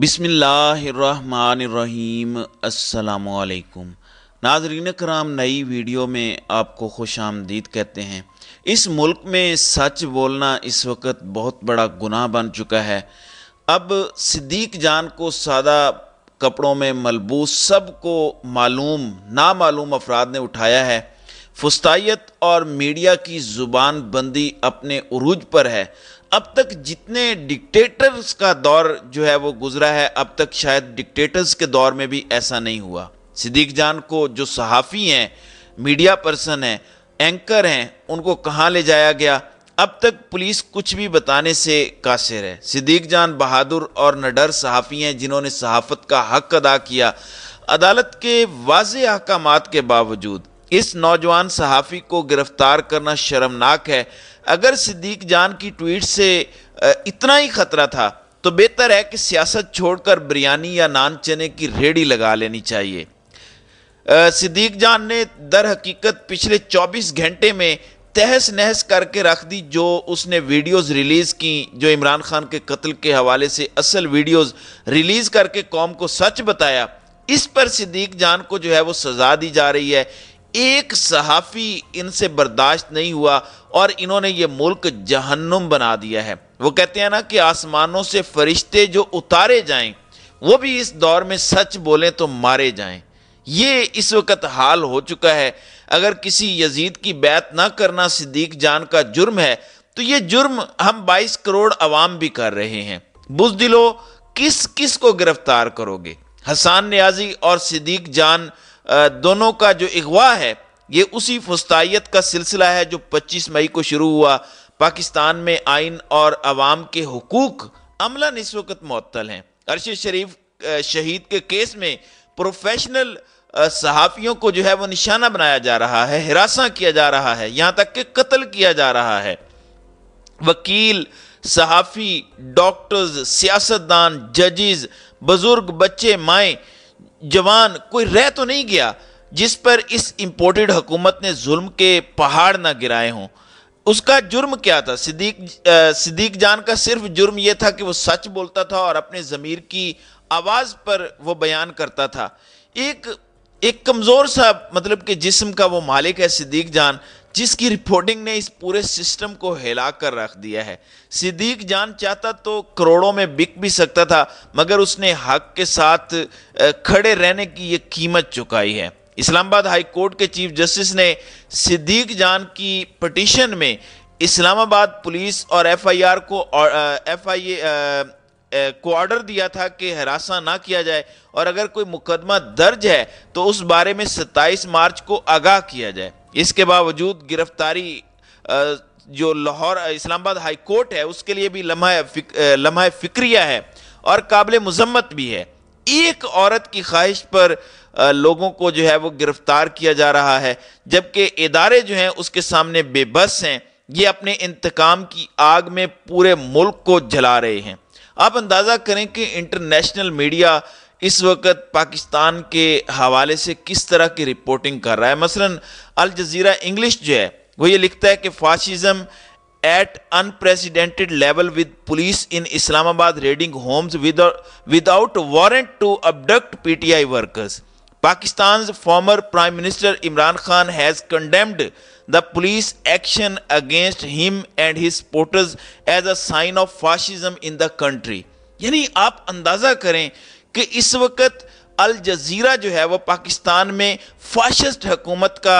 बिसमीम् अल्लाम नाजरीन कराम नई वीडियो में आपको खुश आमदीद कहते हैं इस मुल्क में सच बोलना इस वक्त बहुत बड़ा गुनाह बन चुका है अब सिद्दीक जान को सादा कपड़ों में मलबूस सब को मालूम नामालूम अफराद ने उठाया है फस्तायत और मीडिया की ज़ुबान बंदी अपने अरूज पर है अब तक जितने डिक्टेटर्स का दौर जो है वो गुजरा है अब तक शायद डिक्टेटर्स के दौर में भी ऐसा नहीं हुआ सिद्दीक जान को जो सहाफ़ी हैं मीडिया पर्सन हैं एंकर हैं उनको कहाँ ले जाया गया अब तक पुलिस कुछ भी बताने से कासिर है सिद्दीक जान बहादुर और नडर सहाफ़ी हैं जिन्होंने सहाफ़त का हक अदा किया अदालत के वाज अहकाम के बावजूद इस नौजवान सहाफ़ी को गिरफ्तार करना शर्मनाक है अगर सिद्दीक जान की ट्वीट से इतना ही ख़तरा था तो बेहतर है कि सियासत छोड़कर बिरयानी या नान चने की रेडी लगा लेनी चाहिए सिद्दीक जान ने दर हकीकत पिछले 24 घंटे में तहस नहस करके रख दी जो उसने वीडियोस रिलीज़ की जो इमरान खान के कत्ल के हवाले से असल वीडियोस रिलीज़ करके कौम को सच बताया इस पर सिद्दीक जान को जो है वो सज़ा दी जा रही है एक सहाफ़ी इनसे बर्दाश्त नहीं हुआ और इन्होंने ये मुल्क जहन्नुम बना दिया है वो कहते हैं ना कि आसमानों से फरिश्ते जो उतारे जाएं वो भी इस दौर में सच बोलें तो मारे जाएं ये इस वक्त हाल हो चुका है अगर किसी यजीद की बैत ना करना सिद्दीक जान का जुर्म है तो ये जुर्म हम 22 करोड़ अवाम भी कर रहे हैं बुजदिलो किस किस को गिरफ्तार करोगे हसान न्याजी और सिद्दीक जान दोनों का जो अगवा है ये उसी फस्तायत का सिलसिला है जो 25 मई को शुरू हुआ पाकिस्तान में आइन और आवाम के हकूक अमला इस वक्त मअतल हैं अरशद शरीफ शहीद के केस में प्रोफेशनल सहाफ़ियों को जो है वो निशाना बनाया जा रहा है हिरासा किया जा रहा है यहाँ तक कि कत्ल किया जा रहा है वकील सहाफ़ी डॉक्टर्स सियासतदान जजेज़ बुज़ुर्ग बच्चे माएँ जवान कोई रह तो नहीं गया जिस पर इस इम्पोर्टेड हुकूमत ने जुल्म के पहाड़ ना गिराए हों उसका जुर्म क्या था सिद्दीक सिद्दीक जान का सिर्फ जुर्म यह था कि वो सच बोलता था और अपने ज़मीर की आवाज़ पर वो बयान करता था एक एक कमज़ोर सा मतलब कि जिस्म का वो मालिक है सिद्दीक जान जिसकी रिपोर्टिंग ने इस पूरे सिस्टम को हिला कर रख दिया है सिद्दीक जान चाहता तो करोड़ों में बिक भी सकता था मगर उसने हक के साथ खड़े रहने की ये कीमत चुकाई है इस्लामाबाद हाई कोर्ट के चीफ जस्टिस ने सिद्दीक जान की पटिशन में इस्लामाबाद पुलिस और एफआईआर को एफआईए को ऑर्डर दिया था कि हरासा ना किया जाए और अगर कोई मुकदमा दर्ज है तो उस बारे में 27 मार्च को आगाह किया जाए इसके बावजूद गिरफ्तारी जो लाहौर इस्लामाबाद हाई कोर्ट है उसके लिए भी लम्हा फिक, लम्हा फिक्रिया है और काबिल मजम्मत भी है एक औरत की ख्वाहिश पर लोगों को जो है वो गिरफ्तार किया जा रहा है जबकि इदारे जो हैं उसके सामने बेबस हैं ये अपने इंतकाम की आग में पूरे मुल्क को जला रहे हैं आप अंदाज़ा करें कि इंटरनेशनल मीडिया इस वक्त पाकिस्तान के हवाले से किस तरह की रिपोर्टिंग कर रहा है मसलन अल जजीरा इंग्लिश जो है वो ये लिखता है कि fascism at unprecedented level with police in Islamabad raiding homes without warrant to abduct PTI workers Pakistan former prime minister Imran Khan has condemned the police action against him and his supporters as a sign of fascism in the country यानी आप अंदाज़ा करें कि इस वक्त अल जजीरा जो है वो पाकिस्तान में फाशिस्ट हकूमत का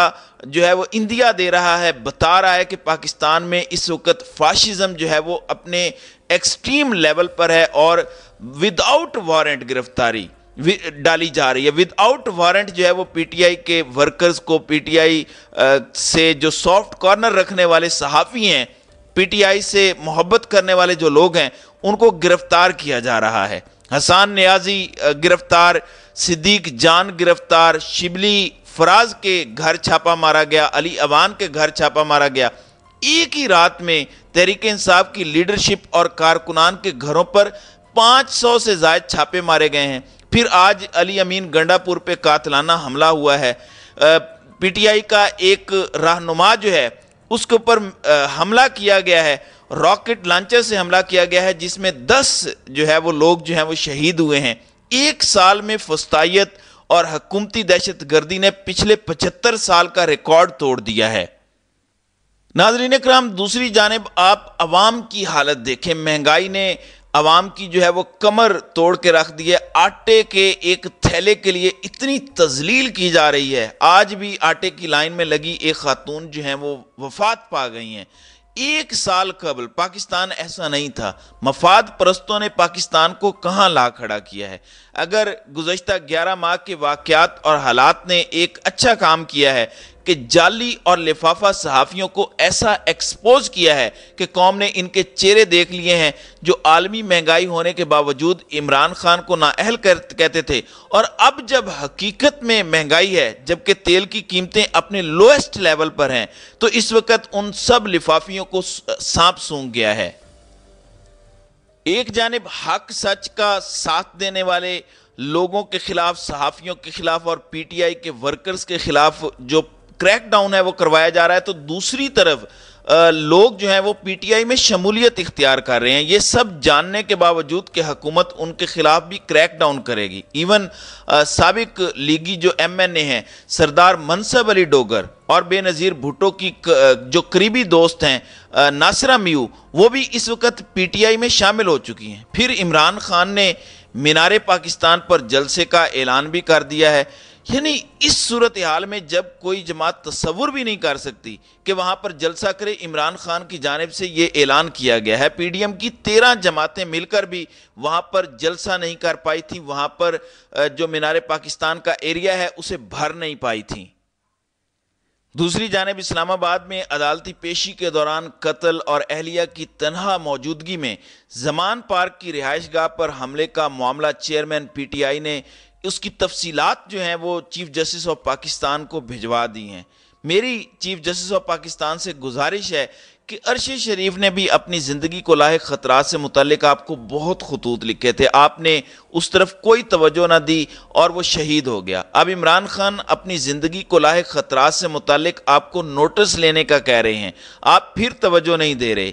जो है वो इंडिया दे रहा है बता रहा है कि पाकिस्तान में इस वक्त फाशिज़म जो है वो अपने एक्सट्रीम लेवल पर है और विदाउट वारंट गिरफ्तारी डाली जा रही है विदाउट वारंट जो है वो पीटीआई के वर्कर्स को पीटीआई से जो सॉफ्ट कॉर्नर रखने वाले सहाफ़ी हैं पीटीआई से मोहब्बत करने वाले जो लोग हैं उनको गिरफ्तार किया जा रहा है हसान न्याजी गिरफ्तार सिद्दीक जान गिरफ्तार शिबली फराज के घर छापा मारा गया अली अवान के घर छापा मारा गया एक ही रात में तहरीक इंसाफ की लीडरशिप और कारकुनान के घरों पर 500 से जायद छापे मारे गए हैं फिर आज अली अमीन गंडापुर पे कातलाना हमला हुआ है पीटीआई का एक रहनुमा जो है उसके ऊपर हमला किया गया है रॉकेट लॉन्चर से हमला किया गया है जिसमें 10 जो है वो लोग जो है वो शहीद हुए हैं एक साल में फस्तायत और हकूमती दहशत गर्दी ने पिछले 75 साल का रिकॉर्ड तोड़ दिया है नाजरीन कराम दूसरी जानब आप अवाम की हालत देखें महंगाई ने अवाम की जो है वो कमर तोड़ के रख दी है आटे के एक थैले के लिए इतनी तजलील की जा रही है आज भी आटे की लाइन में लगी एक खातून जो है वो वफात पा गई हैं एक साल कबल पाकिस्तान ऐसा नहीं था मफाद परस्तों ने पाकिस्तान को कहाँ ला खड़ा किया है अगर गुजशत ग्यारह माह के वाक़ और हालात ने एक अच्छा काम किया है कि जाली और लिफाफा सहाफ़ियों को ऐसा एक्सपोज किया है कि कौम ने इनके चेहरे देख लिए हैं जो आलमी महंगाई होने के बावजूद इमरान खान को नाअहल कहते थे और अब जब हकीकत में महंगाई है जबकि तेल की कीमतें अपने लोएस्ट लेवल पर हैं तो इस वक्त उन सब लिफाफियों को सांप सूंघ गया है एक जानब हक सच का साथ देने वाले लोगों के खिलाफ सहाफ़ियों के खिलाफ और पीटीआई के वर्कर्स के खिलाफ जो क्रैक डाउन है वो करवाया जा रहा है तो दूसरी तरफ लोग जो हैं वो पीटीआई में शमूलियत इख्तियार कर रहे हैं ये सब जानने के बावजूद कि हुकूमत उनके ख़िलाफ़ भी क्रैक डाउन करेगी इवन सबक लीगी जो एम एन ए हैं सरदार मनसब अली डोगर और बेनज़ीर भुटो की जो करीबी दोस्त हैं नासरा मियू वो भी इस वक्त पी टी आई में शामिल हो चुकी हैं फिर इमरान खान ने मीनार पाकिस्तान पर जलसे का ऐलान भी कर दिया है यानी इस सूरत हाल में जब कोई जमात तस्वुर भी नहीं कर सकती कि वहां पर जलसा करे इमरान खान की जानब से ये ऐलान किया गया है पी डी एम की तेरह जमातें मिलकर भी वहां पर जलसा नहीं कर पाई थी वहां पर जो मीनार पाकिस्तान का एरिया है उसे भर नहीं पाई थी दूसरी जानब इस्लामाबाद में अदालती पेशी के दौरान कत्ल और अहलिया की तनहा मौजूदगी में जमान पार्क की रिहाइश गाह पर हमले का मामला चेयरमैन पी टी आई ने उसकी तफसीलात जो हैं वो चीफ जस्टिस ऑफ पाकिस्तान को भिजवा दी हैं मेरी चीफ जस्टिस ऑफ पाकिस्तान से गुजारिश है कि अरश शरीफ ने भी अपनी ज़िंदगी को लाए ख़तरात से मुतल आपको बहुत खतूत लिखे थे आपने उस तरफ कोई तोज्जो ना दी और वह शहीद हो गया अब इमरान खान अपनी ज़िंदगी को लाए खतरा से मुतल आपको नोटिस लेने का कह रहे हैं आप फिर तोज्जो नहीं दे रहे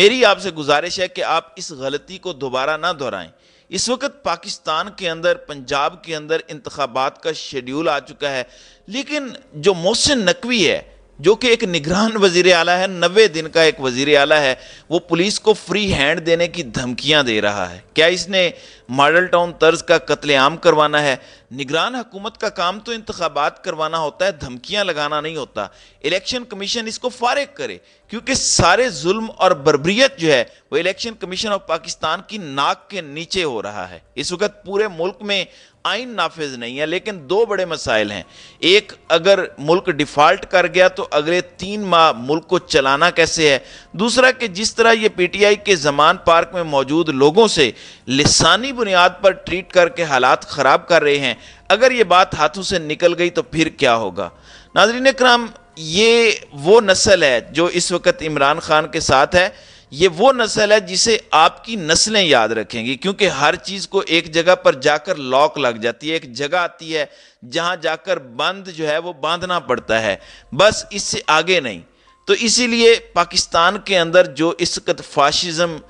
मेरी आपसे गुजारिश है कि आप इस गलती को दोबारा ना दोहराएं इस वक्त पाकिस्तान के अंदर पंजाब के अंदर इंतबात का शेड्यूल आ चुका है लेकिन जो मोहसिन नकवी है जो कि एक निगरान वजीर अला है नबे दिन का एक वजीर अला है वो पुलिस को फ्री हैंड देने की धमकियां दे रहा है क्या इसने मॉडल टाउन तर्ज का कत्लेआम करवाना है निगरान हुकूमत का काम तो इंतबात करवाना होता है धमकियां लगाना नहीं होता इलेक्शन कमीशन इसको फारग करे क्योंकि सारे जुल्म और बरबरीत जो है वो इलेक्शन कमीशन ऑफ पाकिस्तान की नाक के नीचे हो रहा है इस वक्त पूरे मुल्क में आइन नाफिज नहीं है लेकिन दो बड़े मसाइल हैं एक अगर मुल्क डिफॉल्ट कर गया तो अगले तीन माह मुल्क को चलाना कैसे है दूसरा कि जिस तरह ये पीटीआई के जमान पार्क में मौजूद लोगों से लसानी बुनियाद पर ट्रीट करके हालात ख़राब कर रहे हैं अगर ये बात हाथों से निकल गई तो फिर क्या होगा नाजरीन कराम ये वो नस्ल है जो इस वक्त इमरान खान के साथ है ये वो नस्ल है जिसे आपकी नस्लें याद रखेंगी क्योंकि हर चीज़ को एक जगह पर जाकर लॉक लग जाती है एक जगह आती है जहाँ जाकर बंद जो है वो बांधना पड़ता है बस इससे आगे नहीं तो इसीलिए पाकिस्तान के अंदर जो इस वक्त फाशिज़म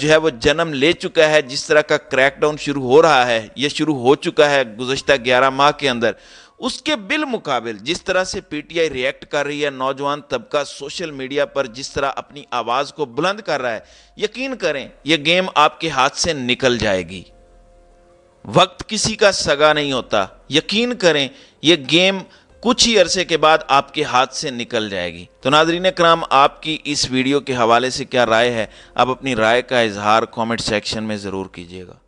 जो है वो जन्म ले चुका है जिस तरह का क्रैकडाउन शुरू हो रहा है ये शुरू हो चुका है गुजशत ग्यारह माह के अंदर उसके बिल मुकाबल जिस तरह से पीटीआई रिएक्ट कर रही है नौजवान तबका सोशल मीडिया पर जिस तरह अपनी आवाज़ को बुलंद कर रहा है यकीन करें यह गेम आपके हाथ से निकल जाएगी वक्त किसी का सगा नहीं होता यकीन करें यह गेम कुछ ही अरसे के बाद आपके हाथ से निकल जाएगी तो नाजरीन कराम आपकी इस वीडियो के हवाले से क्या राय है आप अपनी राय का इजहार कमेंट सेक्शन में ज़रूर कीजिएगा